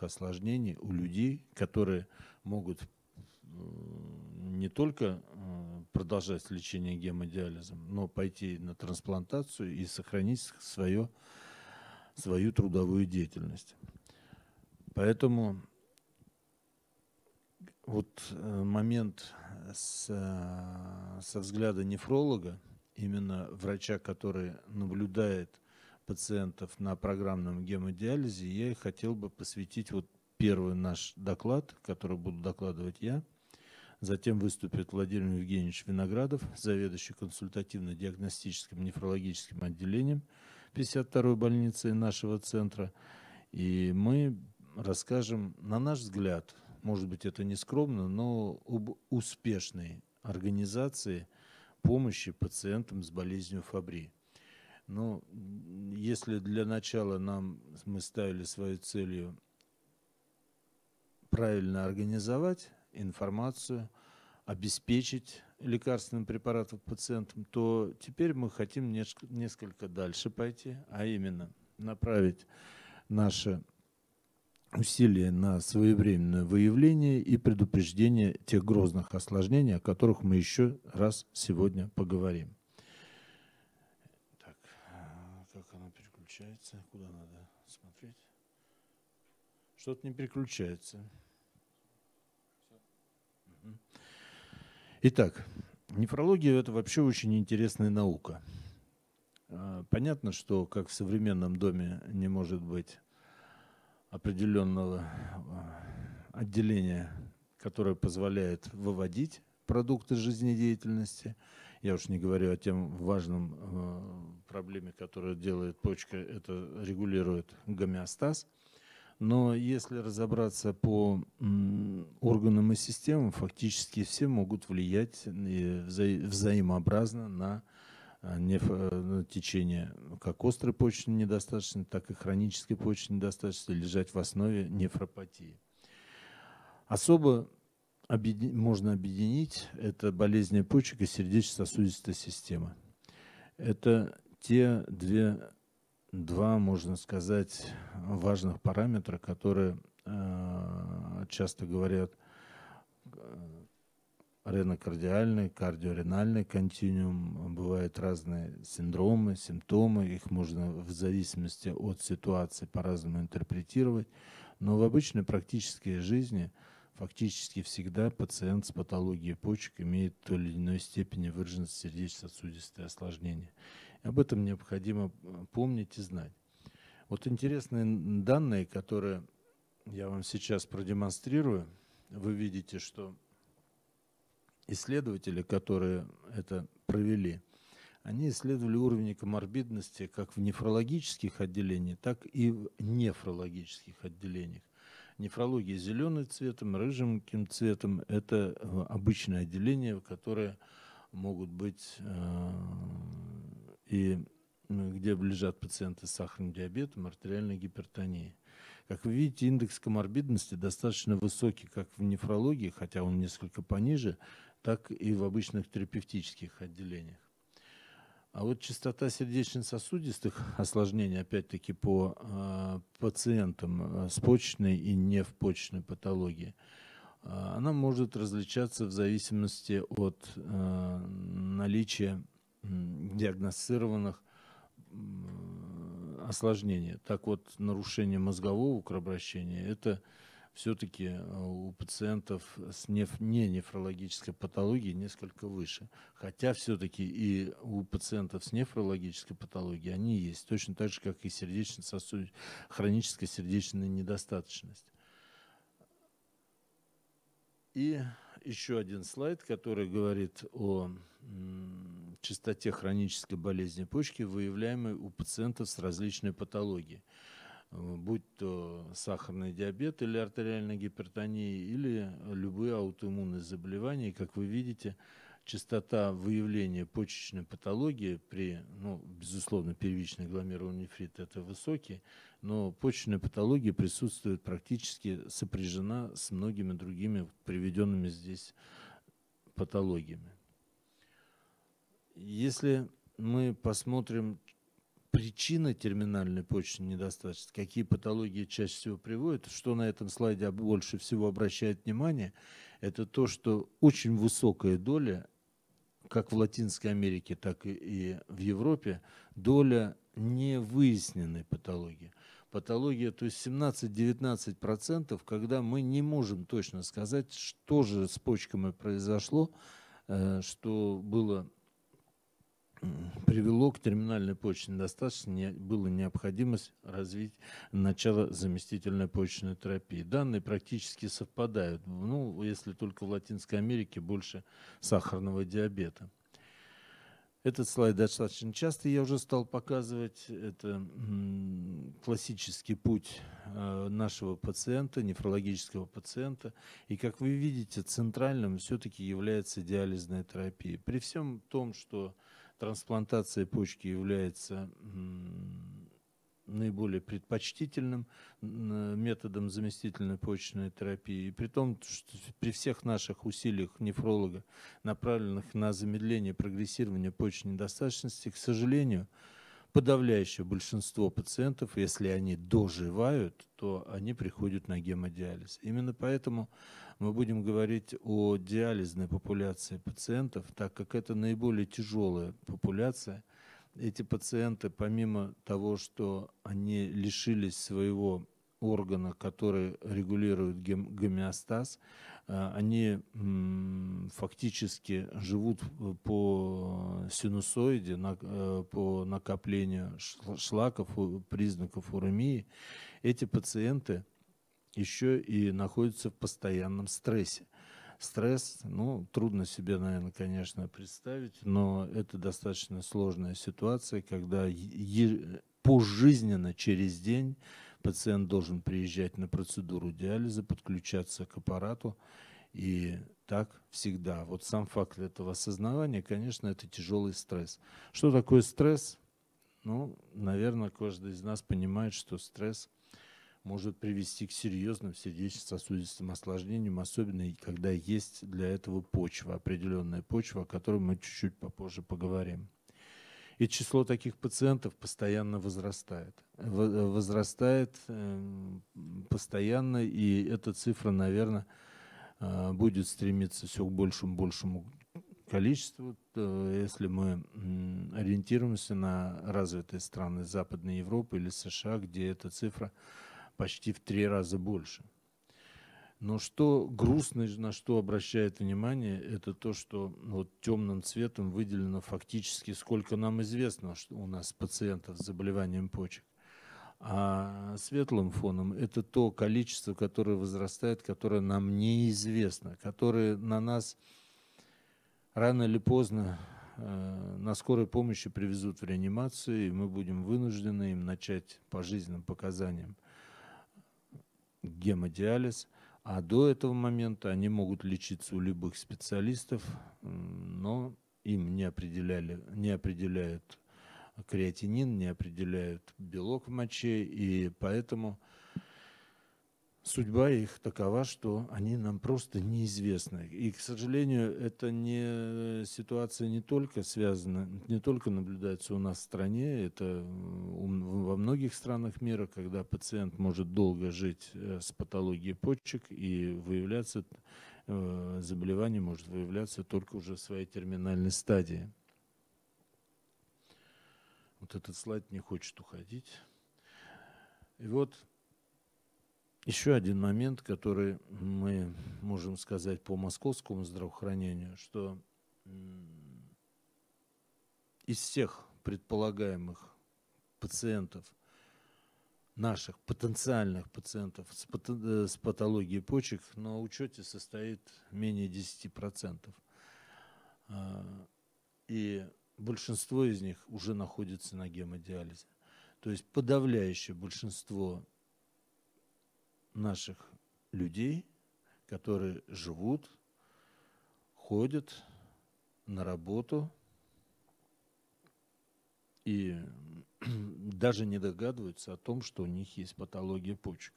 психических осложнений у людей, которые могут э, не только э, продолжать лечение гемодиализом, но пойти на трансплантацию и сохранить свое, свою трудовую деятельность. Поэтому вот э, момент с, со взгляда нефролога, именно врача, который наблюдает пациентов на программном гемодиализе, я хотел бы посвятить вот первый наш доклад, который буду докладывать я. Затем выступит Владимир Евгеньевич Виноградов, заведующий консультативно-диагностическим нефрологическим отделением 52-й больницы нашего центра. И мы расскажем, на наш взгляд, может быть, это не скромно, но об успешной организации помощи пациентам с болезнью Фабри. Ну, если для начала нам мы ставили своей целью правильно организовать информацию, обеспечить лекарственным препаратом пациентам, то теперь мы хотим несколько дальше пойти, а именно направить наши усилия на своевременное выявление и предупреждение тех грозных осложнений, о которых мы еще раз сегодня поговорим. переключается. Куда надо смотреть? Что-то не переключается. Итак, нефрология – это вообще очень интересная наука. А, понятно, что как в современном доме не может быть определенного а, отделения, которое позволяет выводить продукты жизнедеятельности. Я уж не говорю о тем важном э, проблеме, которую делает почка, это регулирует гомеостаз. Но если разобраться по органам и системам, фактически все могут влиять вза- взаимообразно э, э, на течение как острой почечной недостаточности, так и хронической почечной недостаточности лежать в основе нефропатии. Особо объедин... можно объединить, это болезни почек и сердечно-сосудистой системы. Это те две, два, можно сказать, важных параметра, которые э, часто говорят э, ренокардиальный, кардиоренальный континуум. Бывают разные синдромы, симптомы. Их можно в зависимости от ситуации по-разному интерпретировать. Но в обычной практической жизни – Фактически всегда пациент с патологией почек имеет в той или иной степени выраженность сердечно-сосудистые осложнения. об этом необходимо э, помнить и знать. Вот интересные данные, которые я вам сейчас продемонстрирую, вы видите, что исследователи, которые это провели, они исследовали уровень коморбидности как в нефрологических отделениях, так и в нефрологических отделениях. Нефрология зеленым цветом, рыженьким цветом – это э, обычное отделение, которое могут быть э, и где лежат пациенты с сахарным диабетом, артериальной гипертонией. Как вы видите, индекс коморбидности достаточно высокий как в нефрологии, хотя он несколько пониже, так и в обычных терапевтических отделениях. А вот частота сердечно-сосудистых осложнений, опять-таки, по а, э, пациентам с почечной и не в почечной патологии, э, она может различаться в зависимости от э, наличия диагностированных осложнений. Так вот, нарушение мозгового кровообращения – это все-таки э, у пациентов с неф не нефрологической патологией несколько выше. Хотя все-таки и у пациентов с нефрологической патологией они есть, точно так же, как и сердечно-сосуд... хроническая сердечная недостаточность. И еще один слайд, который говорит о частоте хронической болезни почки, выявляемой у пациентов с различной патологией. Э, будь то сахарный диабет или артериальная гипертония, или любые аутоиммунные заболевания. как вы видите, частота выявления почечной патологии при, ну, безусловно, первичный гломерулонефрит это высокий, но почечная патология присутствует практически сопряжена с многими другими приведенными здесь патологиями. Если мы посмотрим, причина терминальной почечной недостаточности, какие патологии чаще всего приводят, что на этом слайде больше всего обращает внимание, это то, что очень высокая доля, как в Латинской Америке, так и в Европе, доля невыясненной патологии. Патология, то есть 17-19%, когда мы не можем точно сказать, что же с почками произошло, э, что было привело к терминальной почечной недостаточности, была необходимость развить начало заместительной почечной терапии. Данные практически совпадают, ну, если только в Латинской Америке больше сахарного диабета. Этот слайд достаточно часто я уже стал показывать. Это классический путь э, нашего пациента, нефрологического пациента. И как вы видите, центральным все-таки является диализная терапия. При всем том, что трансплантация почки является наиболее предпочтительным методом заместительной почечной терапии. И при том, что при всех наших усилиях нефролога, направленных на замедление прогрессирования почечной недостаточности, к сожалению, подавляющее большинство пациентов, если они доживают, то они приходят на гемодиализ. Именно поэтому мы будем говорить о диализной популяции пациентов, так как это наиболее тяжелая популяция. Эти пациенты, помимо того, что они лишились своего органа, которые регулируют гомеостаз, э, они фактически живут по синусоиде, э, по накоплению шлаков, признаков уремии. Эти пациенты еще и находятся в постоянном стрессе стресс, ну, трудно себе, наверное, конечно, представить, но это достаточно сложная ситуация, когда пожизненно через день Пациент должен приезжать на процедуру диализа, подключаться к аппарату. И так всегда. Вот сам факт этого осознавания, конечно, это тяжелый стресс. Что такое стресс? Ну, наверное, каждый из нас понимает, что стресс может привести к серьезным сердечно-сосудистым осложнениям, особенно когда есть для этого почва, определенная почва, о которой мы чуть-чуть попозже поговорим. И число таких пациентов постоянно возрастает. Э, возрастает эм, постоянно, и эта цифра, наверное, э, будет стремиться все к большему большему количеству. Если мы ориентируемся на развитые страны Западной Европы или США, где эта цифра почти в три раза больше – но что грустно, на что обращает внимание, это то, что ну, вот темным цветом выделено фактически, сколько нам известно, что у нас пациентов с заболеванием почек. А светлым фоном это то количество, которое возрастает, которое нам неизвестно, которое на нас рано или поздно э, на скорой помощи привезут в реанимацию, и мы будем вынуждены им начать по жизненным показаниям гемодиализ – а до этого момента они могут лечиться у любых специалистов, но им не, определяли, не определяют креатинин, не определяют белок в моче, и поэтому судьба их такова, что они нам просто неизвестны. И, к сожалению, это не э, ситуация не только связана, не только наблюдается у нас в стране, это э, во многих странах мира, когда пациент может долго жить э, с патологией почек и выявляться, заболевание может выявляться только уже в своей терминальной стадии. Вот этот слайд не хочет уходить. И вот еще один момент, который мы можем сказать по московскому здравоохранению, что из всех предполагаемых пациентов, наших потенциальных пациентов с э, патологией почек на учете состоит менее 10%. А, и большинство из них уже находится на гемодиализе. То есть подавляющее большинство наших людей, которые живут, ходят на работу и даже не догадываются о том, что у них есть патология почек.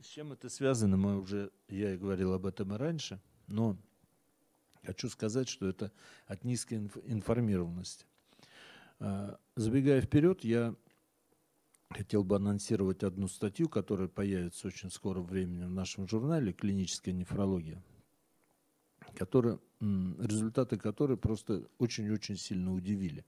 С чем это связано, мы уже, я и говорил об этом и раньше, но хочу сказать, что это от низкой информированности. А, забегая вперед, я хотел бы анонсировать одну статью, которая появится очень скоро времени в нашем журнале «Клиническая нефрология», которая, результаты которой просто очень-очень сильно удивили.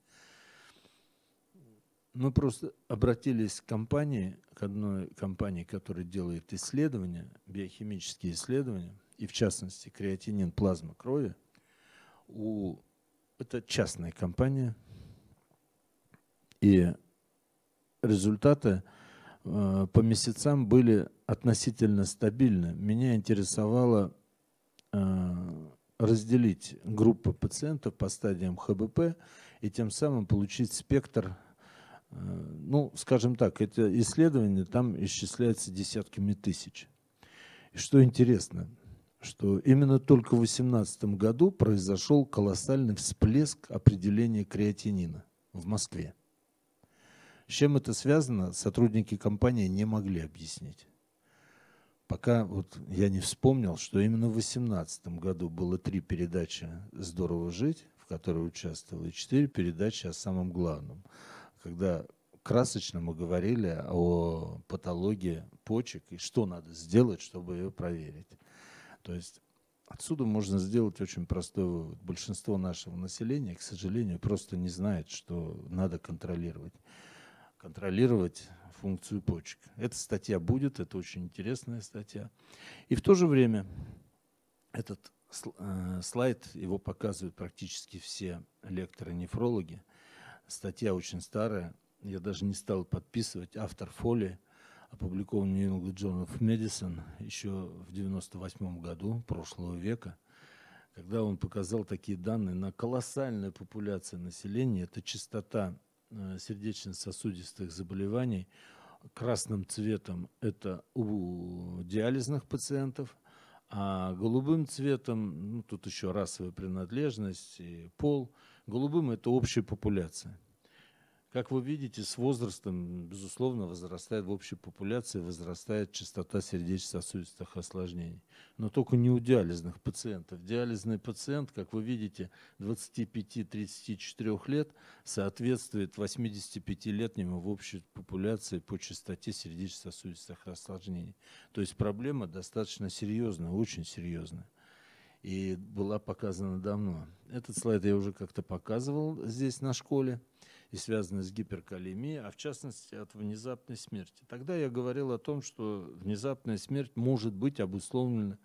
Мы просто обратились к компании, к одной компании, которая делает исследования, биохимические исследования, и в частности креатинин плазма крови. У... Это частная компания, и результаты э, по месяцам были относительно стабильны. Меня интересовало э, разделить группы пациентов по стадиям ХБП и тем самым получить спектр э, ну, скажем так, это исследование там исчисляется десятками тысяч. И что интересно, что именно только в 2018 году произошел колоссальный всплеск определения креатинина в Москве. С чем это связано, сотрудники компании не могли объяснить. Пока вот я не вспомнил, что именно в 2018 году было три передачи «Здорово жить», в которой участвовал, и четыре передачи о самом главном. Когда красочно мы говорили о патологии почек и что надо сделать, чтобы ее проверить. То есть отсюда можно сделать очень простой вывод. Большинство нашего населения, к сожалению, просто не знает, что надо контролировать контролировать функцию почек. Эта статья будет, это очень интересная статья. И в то же время этот э, слайд, его показывают практически все лекторы-нефрологи. Статья очень старая, я даже не стал подписывать. Автор фоли, опубликован New England Journal of Medicine еще в 1998 году прошлого века, когда он показал такие данные на колоссальную популяцию населения. Это частота Э, сердечно-сосудистых заболеваний. Красным цветом это у диализных пациентов, а голубым цветом, ну, тут еще расовая принадлежность и пол, голубым это общая популяция. Как вы видите, с возрастом, безусловно, возрастает в общей популяции, возрастает частота сердечно-сосудистых осложнений. Но только не у диализных пациентов. Диализный пациент, как вы видите, 25-34 лет соответствует 85-летнему в общей популяции по частоте сердечно-сосудистых осложнений. То есть проблема достаточно серьезная, очень серьезная и была показана давно. Этот слайд я уже как-то показывал здесь на школе и связаны с гиперкалемией, а в частности от внезапной смерти. Тогда я говорил о том, что внезапная смерть может быть обусловлена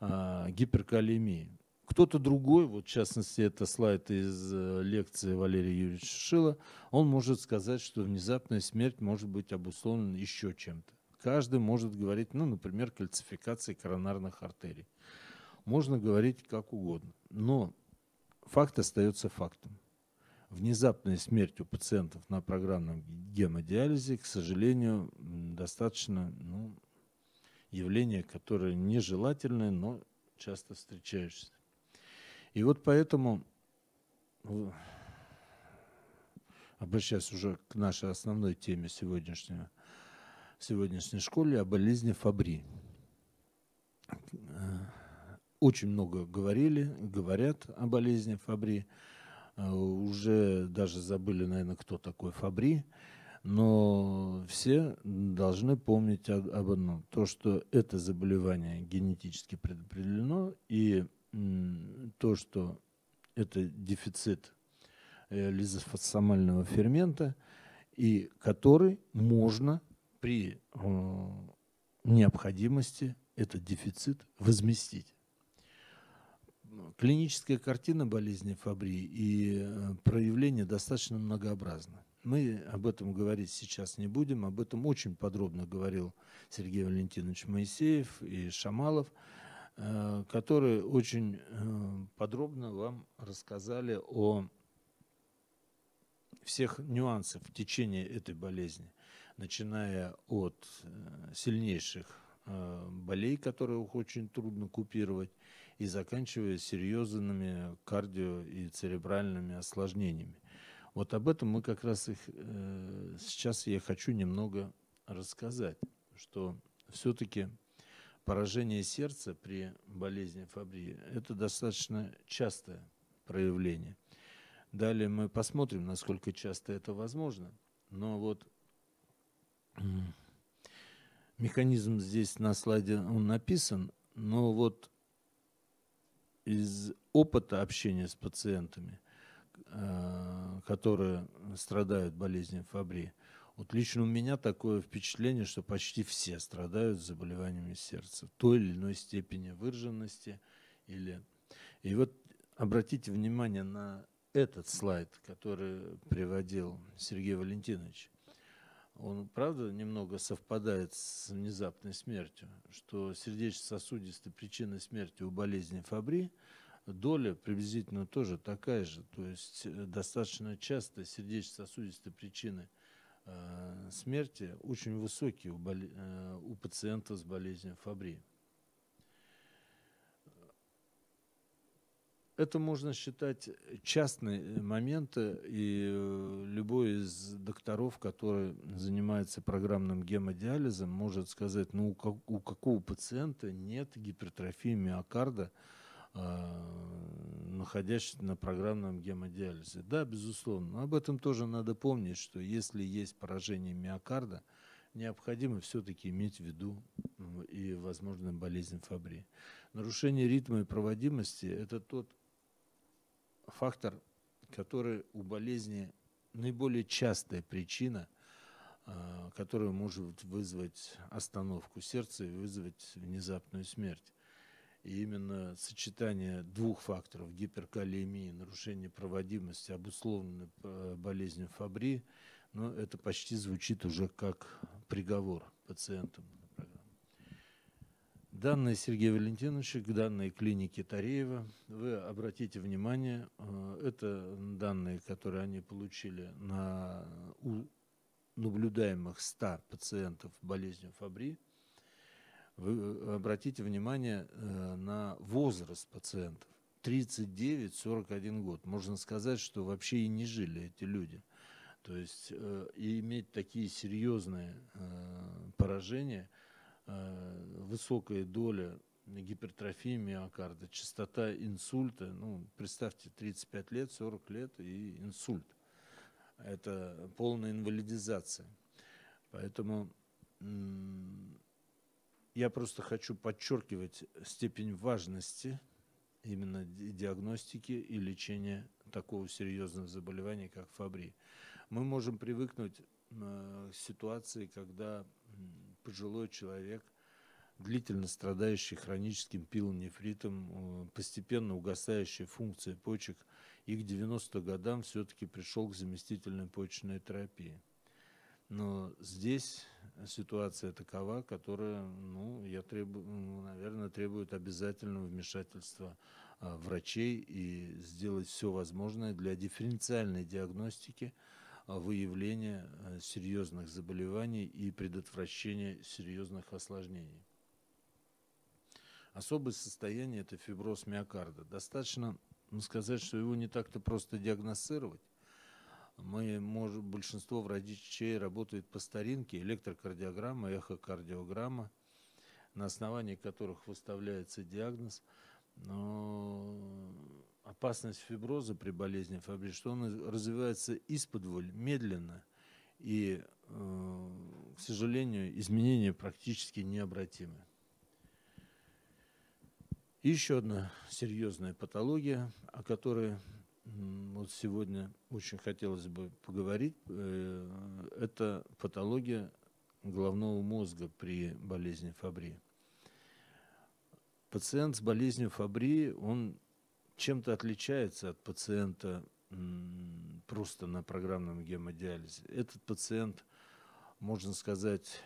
а, гиперкалемией. Кто-то другой, вот в частности это слайд из э, лекции Валерия Юрьевича Шила, он может сказать, что внезапная смерть может быть обусловлена еще чем-то. Каждый может говорить, ну, например, кальцификацией коронарных артерий. Можно говорить как угодно, но факт остается фактом внезапная смерть у пациентов на программном гемодиализе, к сожалению, достаточно ну, явление, которое нежелательное, но часто встречаешься. И вот поэтому, обращаясь уже к нашей основной теме сегодняшнего, сегодняшней школе, о болезни Фабри. Э, очень много говорили, говорят о болезни Фабри. Э, уже даже забыли, наверное, кто такой Фабри. Но все должны помнить об одном. То, что это заболевание генетически предопределено, и то, что это дефицит э, лизофосомального фермента, и который можно при э, необходимости этот дефицит возместить клиническая картина болезни Фабри и э, проявление достаточно многообразно. Мы об этом говорить сейчас не будем, об этом очень подробно говорил Сергей Валентинович Моисеев и Шамалов, э, которые очень э, подробно вам рассказали о всех нюансах в течение этой болезни, начиная от сильнейших болей, которые очень трудно купировать, и заканчивая серьезными кардио и церебральными осложнениями. Вот об этом мы как раз их э, сейчас я хочу немного рассказать, что все-таки поражение сердца при болезни Фабрии это достаточно частое проявление. Далее мы посмотрим, насколько часто это возможно. Но вот механизм здесь на слайде он написан, но вот из опыта общения с пациентами, э, которые страдают болезнью Фабри, вот лично у меня такое впечатление, что почти все страдают заболеваниями сердца в той или иной степени выраженности. Или... И вот обратите внимание на этот слайд, который приводил Сергей Валентинович он, правда, немного совпадает с внезапной смертью, что сердечно-сосудистой причиной смерти у болезни Фабри доля приблизительно тоже такая же. То есть э, достаточно часто сердечно сосудистые причины э, смерти очень высокие у, боли, э, у пациента с болезнью Фабри. Это можно считать э, частные э, моменты, э, и любой из докторов, который занимается программным гемодиализом, может сказать, ну, у, как, у какого пациента нет гипертрофии миокарда, э, находящийся на программном гемодиализе. Да, безусловно, но об этом тоже надо помнить, что если есть поражение миокарда, необходимо все-таки иметь в виду и возможную болезнь Фабри. Нарушение ритма и проводимости – это тот фактор, который у болезни наиболее частая причина, э, которая может вызвать остановку сердца и вызвать внезапную смерть. И именно сочетание двух факторов – гиперкалемии, нарушение проводимости, обусловленной э, болезнью Фабри, ну, это почти звучит уже как приговор пациентам. Данные Сергея Валентиновича, данные клиники Тареева, вы обратите внимание, э, это данные, которые они получили на у наблюдаемых 100 пациентов болезнью Фабри. Вы э, обратите внимание э, на возраст пациентов. 39-41 год. Можно сказать, что вообще и не жили эти люди. То есть и иметь такие серьезные поражения – Э, высокая доля гипертрофии миокарда, частота инсульта, ну, представьте, 35 лет, 40 лет и инсульт. Это полная инвалидизация. Поэтому я просто хочу подчеркивать степень важности именно диагностики и лечения такого серьезного заболевания, как фабри. Мы можем привыкнуть э, к ситуации, когда пожилой человек, длительно страдающий хроническим пилонефритом, э, постепенно угасающая функции почек, и к 90 годам все-таки пришел к заместительной почечной терапии. Но здесь ситуация такова, которая, ну, я требую, ну, наверное, требует обязательного вмешательства а, врачей и сделать все возможное для дифференциальной диагностики, а, выявление э, серьезных заболеваний и предотвращение серьезных осложнений. Особое состояние – это фиброз миокарда. Достаточно ну, сказать, что его не так-то просто диагностировать. Мы можем, большинство врачей работает по старинке, электрокардиограмма, эхокардиограмма, на основании которых выставляется диагноз. Но опасность фиброза при болезни Фабри, что он развивается из-под медленно, и, э, к сожалению, изменения практически необратимы. еще одна серьезная патология, о которой вот сегодня очень хотелось бы поговорить, э, это патология головного мозга при болезни Фабри. Пациент с болезнью Фабри, он чем-то отличается от пациента просто на программном гемодиализе. Этот пациент, можно сказать,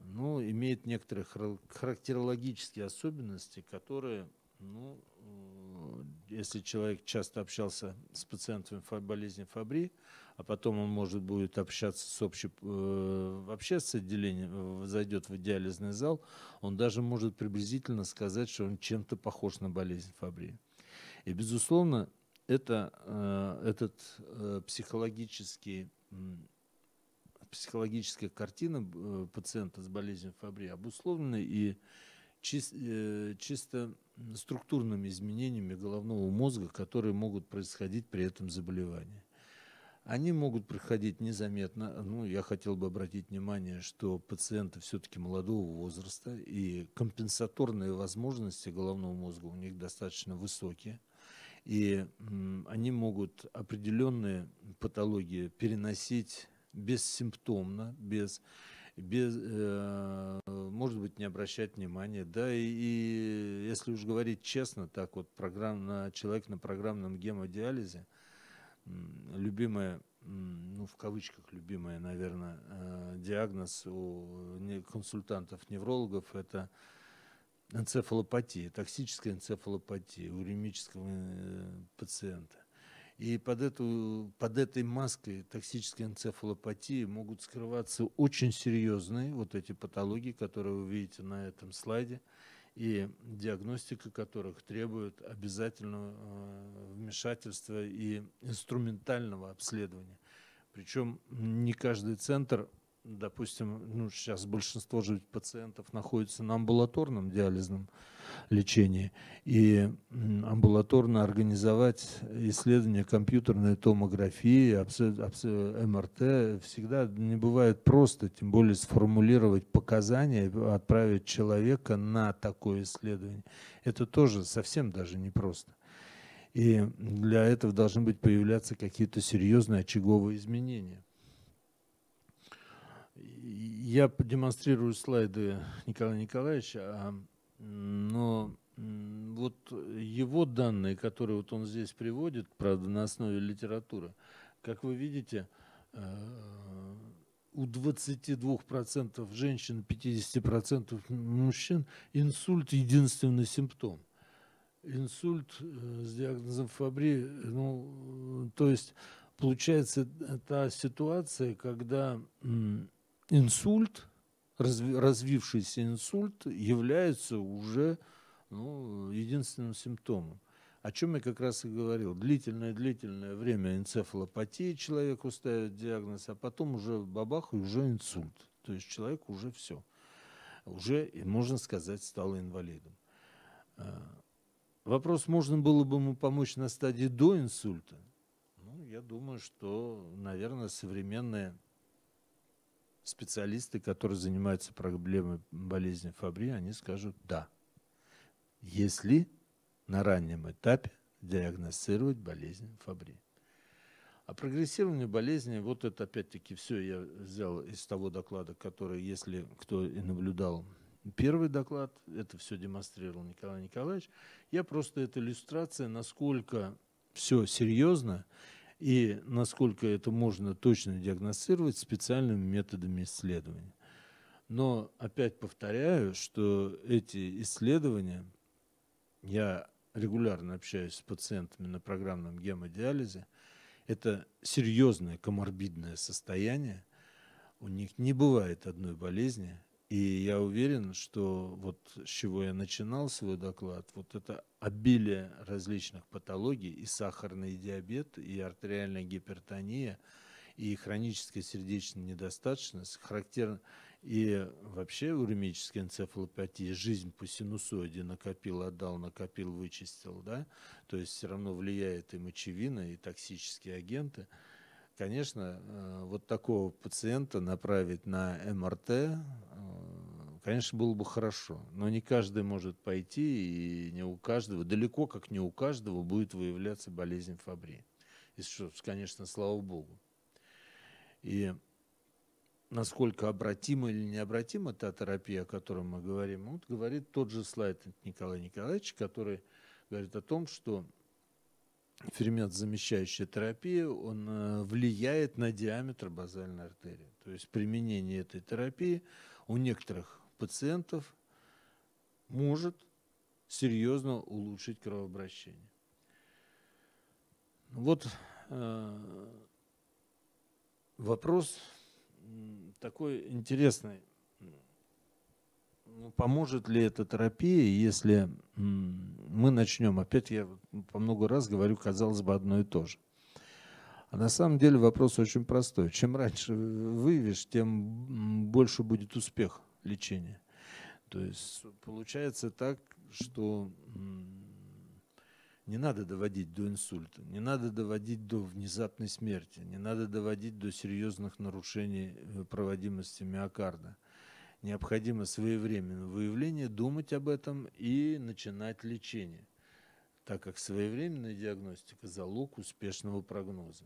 ну, имеет некоторые характерологические особенности, которые, ну, э, если человек часто общался с пациентами болезни Фабри, а потом он может будет общаться с общеп... Э, вообще с отделением, зайдет в диализный зал, он даже может приблизительно сказать, что он чем-то похож на болезнь Фабри. И, безусловно, это, э, этот э, психологический психологическая картина пациента с болезнью Фабри обусловлена и чис, чисто структурными изменениями головного мозга, которые могут происходить при этом заболевании они могут проходить незаметно. Ну, я хотел бы обратить внимание, что пациенты все-таки молодого возраста, и компенсаторные возможности головного мозга у них достаточно высокие. И они могут определенные патологии переносить бессимптомно, без, без, э, может быть, не обращать внимания. Да, и, и если уж говорить честно, так вот программ, человек на программном гемодиализе – любимая, ну, в кавычках любимая, наверное, э, диагноз у э, консультантов-неврологов – это энцефалопатия, токсическая энцефалопатия у ремического э, пациента. И под, эту, под этой маской токсической энцефалопатии могут скрываться очень серьезные вот эти патологии, которые вы видите на этом слайде – и диагностика которых требует обязательного э, вмешательства и инструментального обследования. Причем не каждый центр допустим, ну, сейчас большинство же пациентов находится на амбулаторном диализном лечении, и амбулаторно организовать исследование компьютерной томографии, МРТ всегда не бывает просто, тем более сформулировать показания, отправить человека на такое исследование. Это тоже совсем даже непросто. И для этого должны быть появляться какие-то серьезные очаговые изменения. Я демонстрирую слайды Николая Николаевича, а, но вот его данные, которые вот он здесь приводит, правда, на основе литературы, как вы видите, э, у 22% женщин, 50% мужчин инсульт – единственный симптом. Инсульт э, с диагнозом Фабри, ну, то есть получается та ситуация, когда инсульт, развившийся инсульт является уже ну, единственным симптомом. О чем я как раз и говорил. Длительное-длительное время энцефалопатия человеку ставят диагноз, а потом уже бабах и уже инсульт. То есть человек уже все. Уже, можно сказать, стал инвалидом. А, вопрос, можно было бы ему помочь на стадии до инсульта? Ну, я думаю, что, наверное, современная специалисты, которые занимаются проблемой болезни Фабри, они скажут «да», если на раннем этапе диагностировать болезнь Фабри. А прогрессирование болезни, вот это опять-таки все я взял из того доклада, который, если кто и наблюдал первый доклад, это все демонстрировал Николай Николаевич. Я просто, это иллюстрация, насколько все серьезно и насколько это можно точно диагностировать специальными методами исследования. Но опять повторяю, что эти исследования, я регулярно общаюсь с пациентами на программном гемодиализе, это серьезное коморбидное состояние, у них не бывает одной болезни, и я уверен, что вот с чего я начинал свой доклад, вот это обилие различных патологий, и сахарный диабет, и артериальная гипертония, и хроническая сердечная недостаточность, характерно и вообще уремическая энцефалопатия, жизнь по синусоиде накопил, отдал, накопил, вычистил, да, то есть все равно влияет и мочевина, и токсические агенты – конечно, э, вот такого пациента направить на МРТ, э, конечно, было бы хорошо. Но не каждый может пойти, и не у каждого, далеко как не у каждого будет выявляться болезнь Фабри. И, конечно, слава богу. И насколько обратима или необратима та терапия, о которой мы говорим, вот говорит тот же слайд Николая Николаевича, который говорит о том, что фермент, замещающий терапия, он э, влияет на диаметр базальной артерии. То есть применение этой терапии у некоторых пациентов может серьезно улучшить кровообращение. Вот э, вопрос такой интересный. Ну, поможет ли эта терапия, если мы начнем? Опять я по много раз говорю, казалось бы, одно и то же. А на самом деле вопрос очень простой. Чем раньше выявишь, тем больше будет успех лечения. То есть получается так, что не надо доводить до инсульта, не надо доводить до внезапной смерти, не надо доводить до серьезных нарушений э, проводимости миокарда – необходимо своевременно выявление, думать об этом и начинать лечение, так как своевременная диагностика – залог успешного прогноза.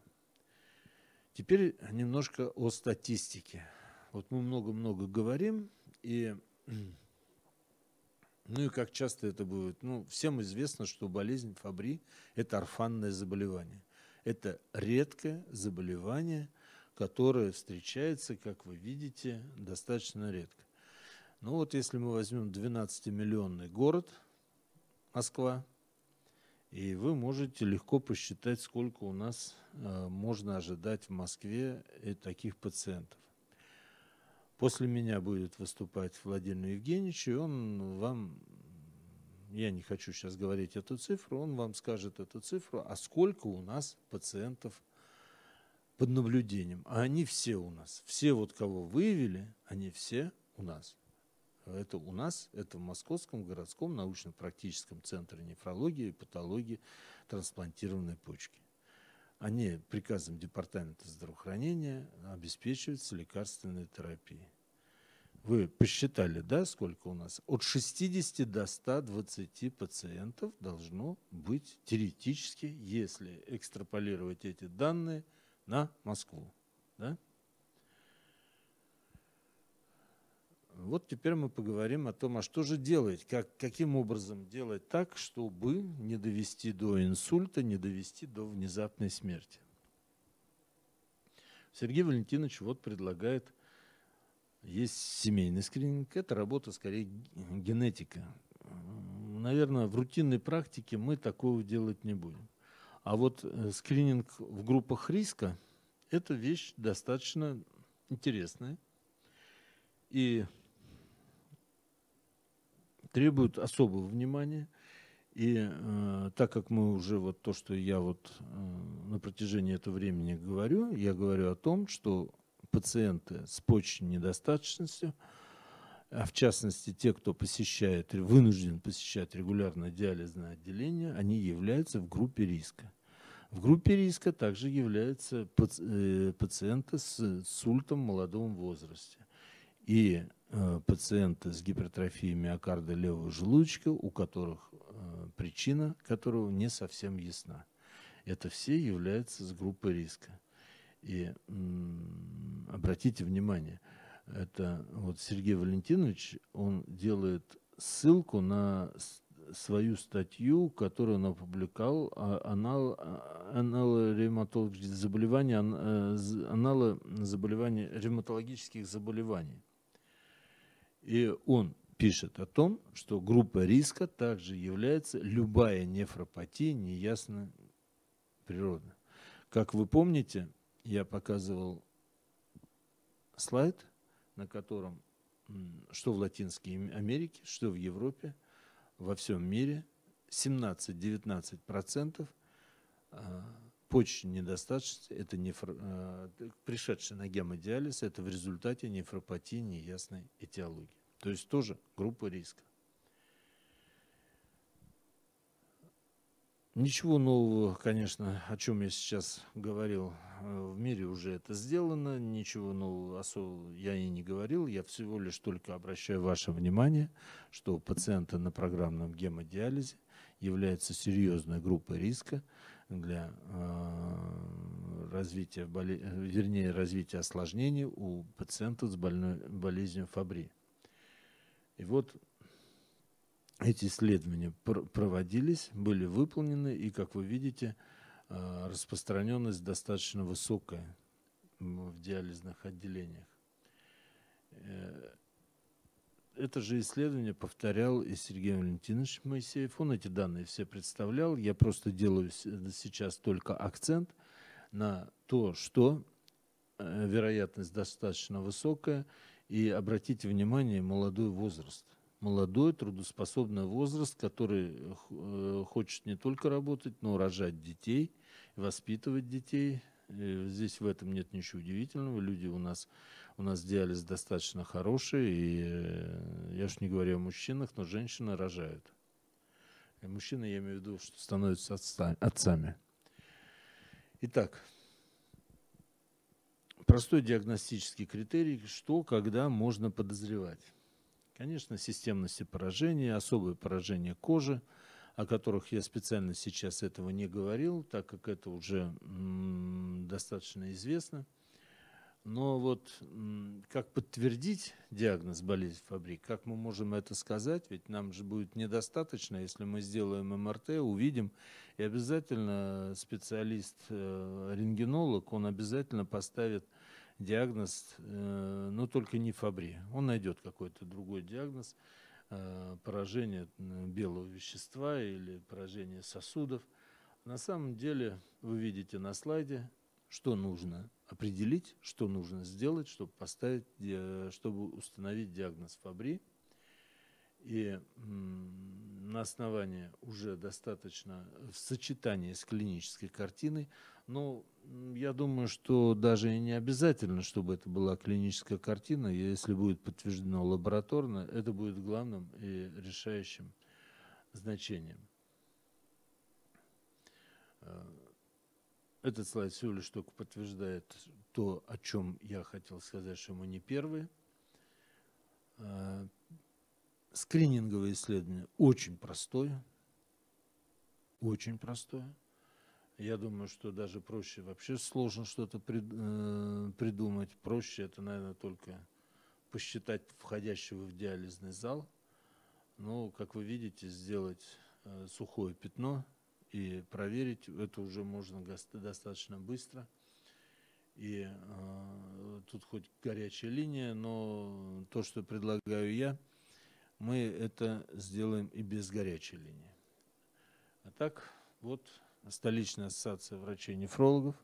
Теперь немножко о статистике. Вот мы много-много говорим, и, ну и как часто это будет? Ну, всем известно, что болезнь Фабри – это орфанное заболевание. Это редкое заболевание, которое встречается, как вы видите, достаточно редко. Ну вот если мы возьмем 12-миллионный город Москва, и вы можете легко посчитать, сколько у нас э, можно ожидать в Москве э, таких пациентов. После меня будет выступать Владимир Евгеньевич, и он вам, я не хочу сейчас говорить эту цифру, он вам скажет эту цифру, а сколько у нас пациентов под наблюдением. А они все у нас, все вот кого выявили, они все у нас. Это у нас, это в Московском городском научно-практическом центре нефрологии и патологии трансплантированной почки. Они приказом Департамента здравоохранения обеспечиваются лекарственной терапией. Вы посчитали, да, сколько у нас? От 60 до 120 пациентов должно быть теоретически, если экстраполировать эти данные на Москву. Да? Вот теперь мы поговорим о том, а что же делать, как, каким образом делать так, чтобы не довести до инсульта, не довести до внезапной смерти. Сергей Валентинович вот предлагает, есть семейный скрининг, это работа скорее генетика. Наверное, в рутинной практике мы такого делать не будем. А вот э, скрининг в группах риска – это вещь достаточно интересная. И требуют особого внимания. И э, так как мы уже вот то, что я вот э, на протяжении этого времени говорю, я говорю о том, что пациенты с почечной недостаточностью, а в частности те, кто посещает, вынужден посещать регулярно диализное отделение, они являются в группе риска. В группе риска также являются э, пациенты с, с ультом в молодом возрасте. И Э, пациенты с гипертрофией миокарда левого желудочка, у которых э, причина которого не совсем ясна. Это все являются с группы риска. И обратите внимание, это вот Сергей Валентинович, он делает ссылку на свою статью, которую он опубликовал, а, анал, а, аналы э, ревматологических заболеваний, аналы заболеваний, ревматологических заболеваний. И он пишет о том, что группа риска также является любая нефропатия неясно природа. Как вы помните, я показывал слайд, на котором что в Латинской Америке, что в Европе, во всем мире 17-19% почечной недостаточности, это нефр э, пришедший на гемодиализ, это в результате нефропатии неясной этиологии. То есть тоже группа риска. Ничего нового, конечно, о чем я сейчас говорил, э, в мире уже это сделано, ничего нового особо я и не говорил, я всего лишь только обращаю ваше внимание, что у пациента на программном гемодиализе является серьезной группой риска, для э, развития, боле... вернее, развития осложнений у пациентов с больной, болезнью Фабри. И вот эти исследования пр проводились, были выполнены, и, как вы видите, э, распространенность достаточно высокая в диализных отделениях. это же исследование повторял и Сергей Валентинович Моисеев. Он эти данные все представлял. Я просто делаю э, сейчас только акцент на то, что э, вероятность достаточно высокая. И обратите внимание, молодой возраст. Молодой, трудоспособный возраст, который э, хочет не только работать, но и рожать детей, воспитывать детей, и э, здесь в этом нет ничего удивительного. Люди у нас, у нас диализ достаточно хороший. И э, я уж не говорю о мужчинах, но женщины рожают. И э, мужчины, я имею в виду, что становятся отца, отцами. Итак, простой диагностический критерий, что, когда можно подозревать. Конечно, системности поражения, особое поражение кожи – о которых я специально сейчас этого не говорил, так как это уже достаточно известно. Но вот как подтвердить диагноз болезни фабрик, как мы можем это сказать, ведь нам же будет недостаточно, если мы сделаем МРТ, увидим, и обязательно специалист-рентгенолог, э, он обязательно поставит диагноз, э, но только не фабри, он найдет какой-то другой диагноз, Э, поражение э, белого вещества или поражение сосудов. На самом деле вы видите на слайде, что нужно определить, что нужно сделать, чтобы поставить, э, чтобы установить диагноз Фабри. И на основании уже достаточно э, в сочетании с клинической картиной. Но ну, я думаю, что даже и не обязательно, чтобы это была клиническая картина. Если будет подтверждено лабораторно, это будет главным и решающим значением. Э, этот слайд всего лишь только подтверждает то, о чем я хотел сказать, что мы не первые. Э, скрининговое исследование очень простое, очень простое. Я думаю, что даже проще вообще сложно что-то э, придумать. Проще это, наверное, только посчитать входящего в диализный зал. Но, как вы видите, сделать э, сухое пятно и проверить это уже можно достаточно быстро. И э, тут хоть горячая линия, но то, что предлагаю я – мы это сделаем и без горячей линии. А так, вот столичная ассоциация врачей-нефрологов.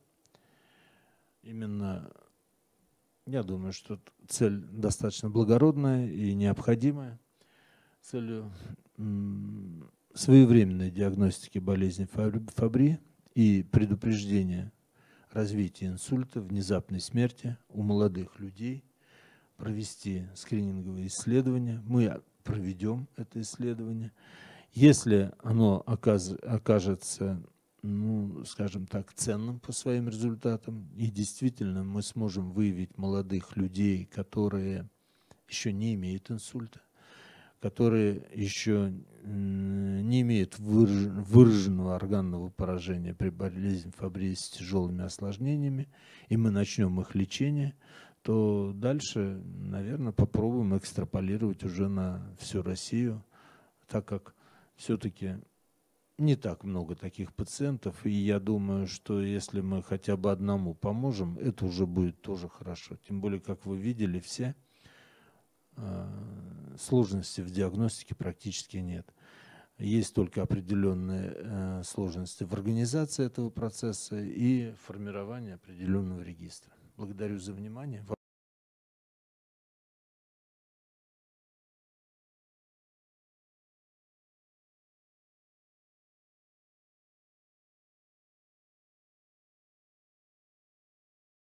Именно, я думаю, что цель достаточно благородная и необходимая. Целью своевременной диагностики болезни Фабри и предупреждения развития инсульта, внезапной смерти у молодых людей, провести скрининговые исследования. Мы проведем это исследование. Если оно окажется, ну, скажем так, ценным по своим результатам, и действительно мы сможем выявить молодых людей, которые еще не имеют инсульта, которые еще не имеют выраженного органного поражения при болезни Фабрии с тяжелыми осложнениями, и мы начнем их лечение, то дальше, наверное, попробуем экстраполировать уже на всю Россию, так как все-таки не так много таких пациентов, и я думаю, что если мы хотя бы одному поможем, это уже будет тоже хорошо. Тем более, как вы видели, все э, сложности в диагностике практически нет. Есть только определенные э, сложности в организации этого процесса и формировании определенного регистра. Благодарю за внимание.